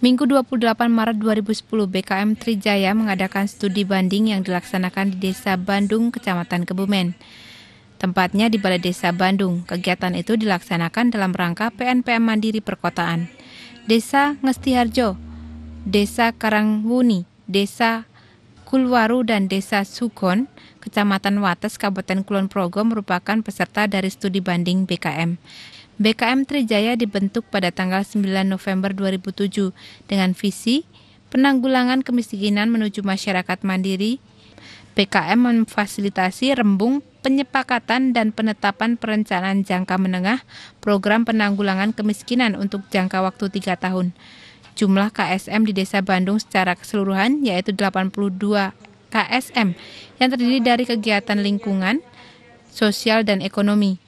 Minggu 28 Maret 2010, BKM Trijaya mengadakan studi banding yang dilaksanakan di Desa Bandung, Kecamatan Kebumen. Tempatnya di Balai Desa Bandung. Kegiatan itu dilaksanakan dalam rangka PNPM Mandiri Perkotaan. Desa Ngestiharjo, Desa Karangwuni, Desa Kulwaru dan Desa Sukon, Kecamatan Wates, Kabupaten Kulon Progo merupakan peserta dari studi banding BKM. BKM Trijaya dibentuk pada tanggal 9 November 2007 dengan visi penanggulangan kemiskinan menuju masyarakat mandiri. BKM memfasilitasi rembung penyepakatan dan penetapan perencanaan jangka menengah program penanggulangan kemiskinan untuk jangka waktu 3 tahun. Jumlah KSM di Desa Bandung secara keseluruhan yaitu 82 KSM yang terdiri dari kegiatan lingkungan, sosial, dan ekonomi.